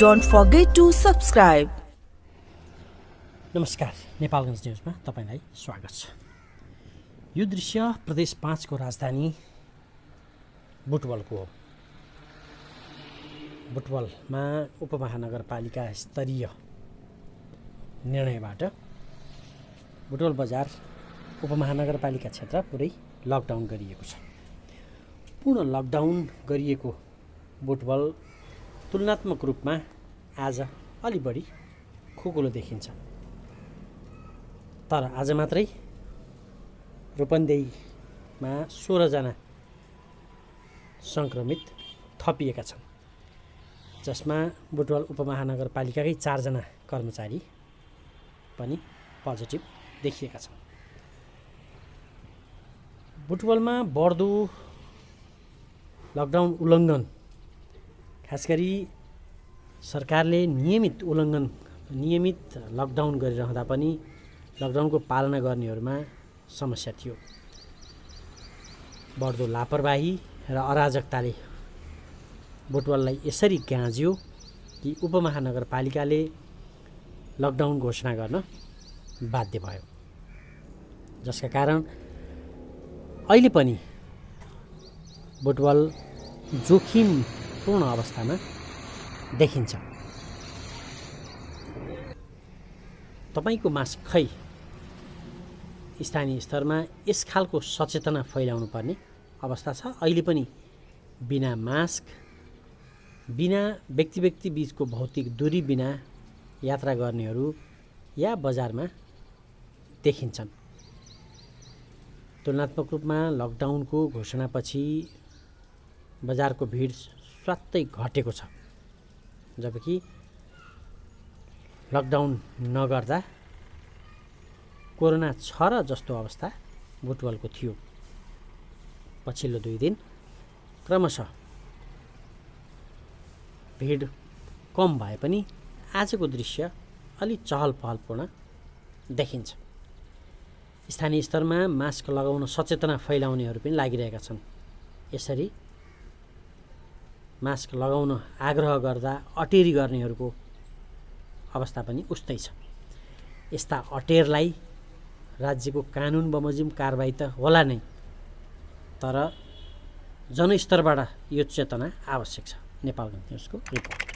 don't forget to subscribe नमस्कार नेपालगञ्ज न्युजमा तपाईँलाई स्वागत छ यो दृश्य प्रदेश पाँचको राजधानी बुटवलको हो बुटवलमा उपमहानगरपालिका स्तरीय निर्णयबाट बुटवल बजार उपमहानगरपालिका क्षेत्र पुरै लकडाउन गरिएको छ पूर्ण लकडाउन गरिएको बुटवल तुलनात्मक रूपमा आज अलि बढी खुकुलो देखिन्छ तर आज मात्रै रूपन्देहीमा सोह्रजना सङ्क्रमित थपिएका छन् जसमा बुटवाल उपमहानगरपालिकाकै चारजना कर्मचारी पनि पोजिटिभ देखिएका छन् बुटवलमा बढ्दो लकडाउन उल्लङ्घन खास गरी सरकारले नियमित उल्लङ्घन नियमित लकडाउन गरिरहँदा पनि लकडाउनको पालना गर्नेहरूमा समस्या थियो बढ्दो लापरवाही र अराजकताले बुटवललाई यसरी गाँज्यो कि उपमहानगरपालिकाले लकडाउन घोषणा गर्न बाध्य भयो जसका कारण अहिले पनि बुटवल जोखिम पूर्ण अवस्थामा देखिन्छ तपाईँको मास खै स्थानीय स्तरमा यस खालको सचेतना फैलाउनु पर्ने अवस्था छ अहिले पनि बिना मास्क बिना व्यक्ति व्यक्ति बिचको भौतिक दूरी बिना यात्रा गर्नेहरू या बजारमा देखिन्छन् तुलनात्मक रूपमा लकडाउनको घोषणापछि बजारको भिड स्वात्तै घटेको छ जबकि लकडाउन नगर्दा कोरोना छ र जस्तो अवस्था बुटवलको थियो पछिल्लो दुई दिन क्रमशः भिड कम भए पनि आजको दृश्य अलि चहल पहलपूर्ण देखिन्छ स्थानीय स्तरमा मास्क लगाउन सचेतना फैलाउनेहरू पनि लागिरहेका छन् यसरी मास्क लगाउन आग्रह गर्दा अटेरी गर्नेहरूको अवस्था पनि उस्तै छ यस्ता अटेरलाई राज्यको कानुन बमोजिम कारवाही त होला नै तर जनस्तरबाट यो चेतना आवश्यक छ नेपाल न्युजको रिपोर्ट